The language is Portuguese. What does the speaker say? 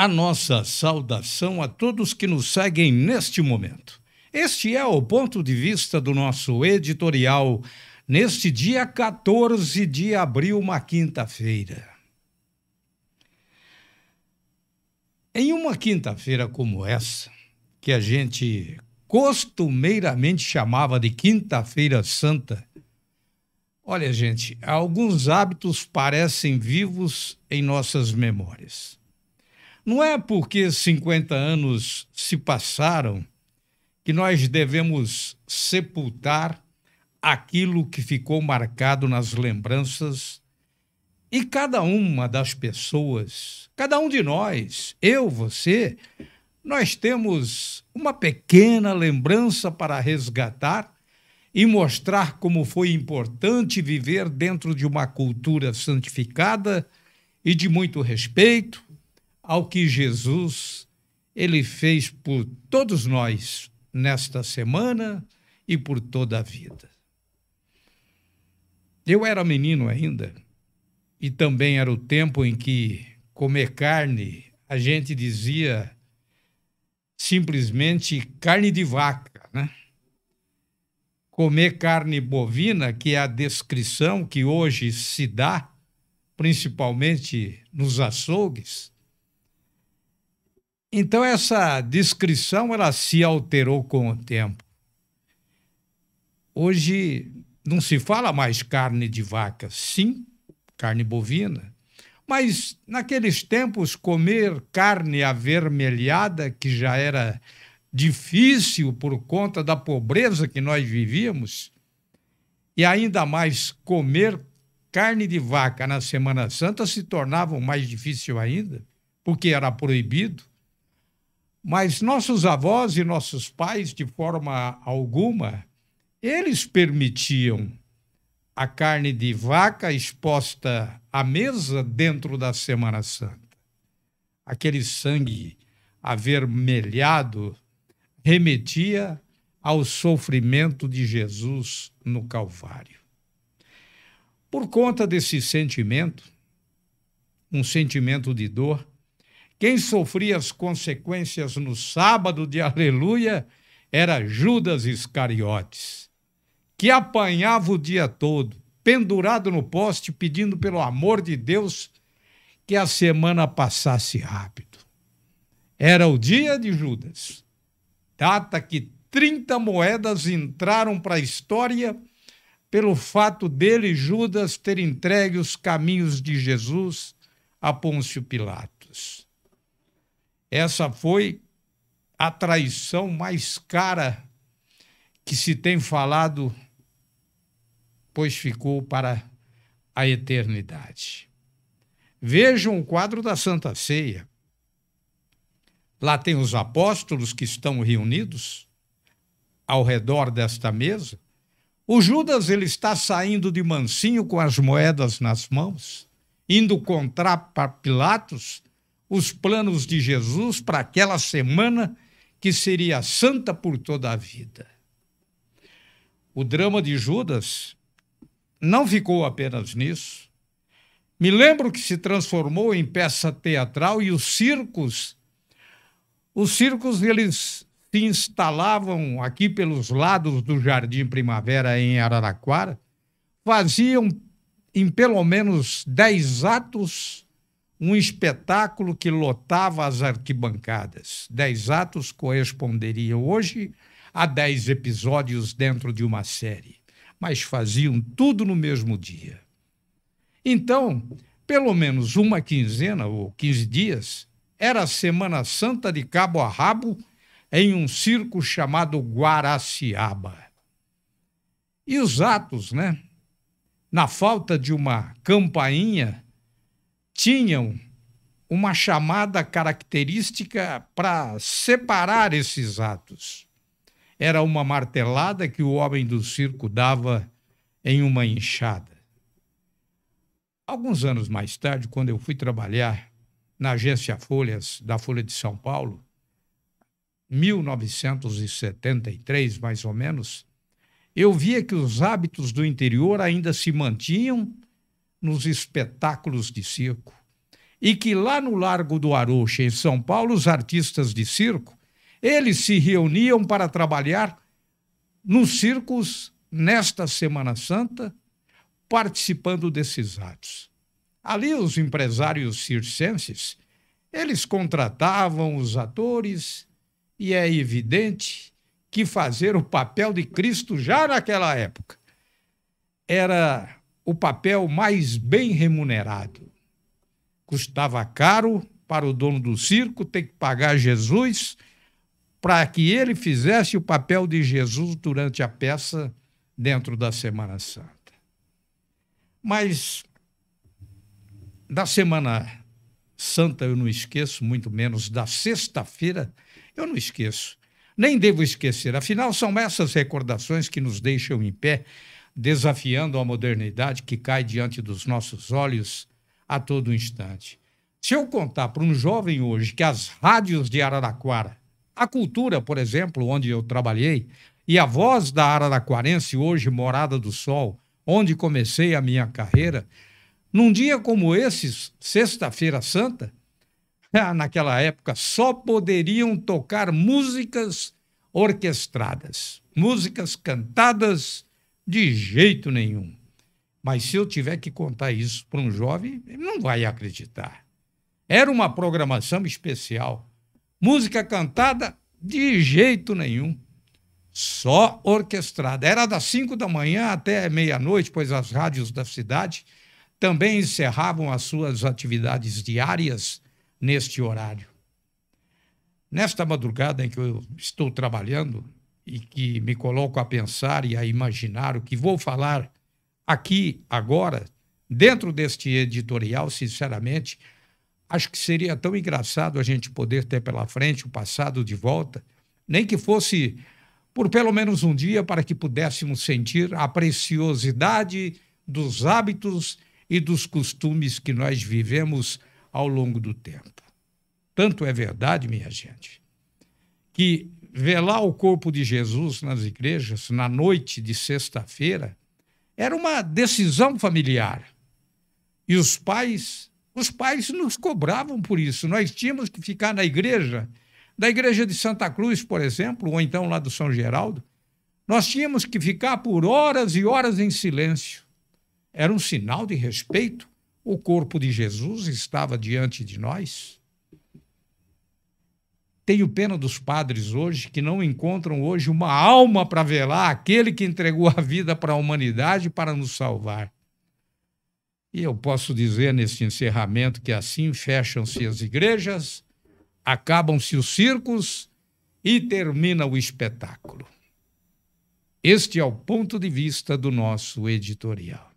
A nossa saudação a todos que nos seguem neste momento. Este é o ponto de vista do nosso editorial neste dia 14 de abril, uma quinta-feira. Em uma quinta-feira como essa, que a gente costumeiramente chamava de Quinta-feira Santa, olha, gente, alguns hábitos parecem vivos em nossas memórias. Não é porque 50 anos se passaram que nós devemos sepultar aquilo que ficou marcado nas lembranças e cada uma das pessoas, cada um de nós, eu, você, nós temos uma pequena lembrança para resgatar e mostrar como foi importante viver dentro de uma cultura santificada e de muito respeito ao que Jesus ele fez por todos nós nesta semana e por toda a vida. Eu era menino ainda, e também era o tempo em que comer carne, a gente dizia simplesmente carne de vaca, né? Comer carne bovina, que é a descrição que hoje se dá, principalmente nos açougues, então essa descrição ela se alterou com o tempo. Hoje não se fala mais carne de vaca, sim, carne bovina. Mas naqueles tempos comer carne avermelhada, que já era difícil por conta da pobreza que nós vivíamos, e ainda mais comer carne de vaca na Semana Santa se tornava mais difícil ainda, porque era proibido. Mas nossos avós e nossos pais, de forma alguma, eles permitiam a carne de vaca exposta à mesa dentro da Semana Santa. Aquele sangue avermelhado remetia ao sofrimento de Jesus no Calvário. Por conta desse sentimento, um sentimento de dor, quem sofria as consequências no sábado de aleluia era Judas Iscariotes, que apanhava o dia todo, pendurado no poste, pedindo pelo amor de Deus que a semana passasse rápido. Era o dia de Judas, data que 30 moedas entraram para a história pelo fato dele, Judas, ter entregue os caminhos de Jesus a Pôncio Pilatos. Essa foi a traição mais cara que se tem falado, pois ficou para a eternidade. Vejam o quadro da Santa Ceia. Lá tem os apóstolos que estão reunidos ao redor desta mesa. O Judas ele está saindo de mansinho com as moedas nas mãos, indo contra Pilatos os planos de Jesus para aquela semana que seria santa por toda a vida. O drama de Judas não ficou apenas nisso. Me lembro que se transformou em peça teatral e os circos, os circos eles se instalavam aqui pelos lados do Jardim Primavera em Araraquara, faziam em pelo menos dez atos um espetáculo que lotava as arquibancadas. Dez atos corresponderiam hoje a dez episódios dentro de uma série, mas faziam tudo no mesmo dia. Então, pelo menos uma quinzena ou quinze dias, era a Semana Santa de cabo a rabo em um circo chamado Guaraciaba. E os atos, né? Na falta de uma campainha, tinham uma chamada característica para separar esses atos. Era uma martelada que o homem do circo dava em uma enxada. Alguns anos mais tarde, quando eu fui trabalhar na agência Folhas, da Folha de São Paulo, 1973, mais ou menos, eu via que os hábitos do interior ainda se mantinham nos espetáculos de circo. E que lá no Largo do Aroche, em São Paulo, os artistas de circo, eles se reuniam para trabalhar nos circos nesta Semana Santa, participando desses atos. Ali os empresários circenses, eles contratavam os atores e é evidente que fazer o papel de Cristo já naquela época era o papel mais bem remunerado. Custava caro para o dono do circo ter que pagar Jesus para que ele fizesse o papel de Jesus durante a peça dentro da Semana Santa. Mas da Semana Santa eu não esqueço, muito menos da sexta-feira eu não esqueço. Nem devo esquecer, afinal são essas recordações que nos deixam em pé desafiando a modernidade que cai diante dos nossos olhos a todo instante. Se eu contar para um jovem hoje que as rádios de Araraquara, a cultura, por exemplo, onde eu trabalhei, e a voz da Araraquarense, hoje morada do sol, onde comecei a minha carreira, num dia como esse, Sexta-feira Santa, naquela época só poderiam tocar músicas orquestradas, músicas cantadas de jeito nenhum. Mas se eu tiver que contar isso para um jovem, ele não vai acreditar. Era uma programação especial. Música cantada de jeito nenhum. Só orquestrada. Era das cinco da manhã até meia-noite, pois as rádios da cidade também encerravam as suas atividades diárias neste horário. Nesta madrugada em que eu estou trabalhando, e que me coloco a pensar e a imaginar o que vou falar aqui agora, dentro deste editorial, sinceramente, acho que seria tão engraçado a gente poder ter pela frente o passado de volta, nem que fosse por pelo menos um dia para que pudéssemos sentir a preciosidade dos hábitos e dos costumes que nós vivemos ao longo do tempo. Tanto é verdade, minha gente, que velar o corpo de Jesus nas igrejas, na noite de sexta-feira, era uma decisão familiar. E os pais, os pais nos cobravam por isso. Nós tínhamos que ficar na igreja, da igreja de Santa Cruz, por exemplo, ou então lá do São Geraldo, nós tínhamos que ficar por horas e horas em silêncio. Era um sinal de respeito. O corpo de Jesus estava diante de nós. Tenho pena dos padres hoje que não encontram hoje uma alma para velar aquele que entregou a vida para a humanidade para nos salvar. E eu posso dizer neste encerramento que assim fecham-se as igrejas, acabam-se os circos e termina o espetáculo. Este é o ponto de vista do nosso editorial.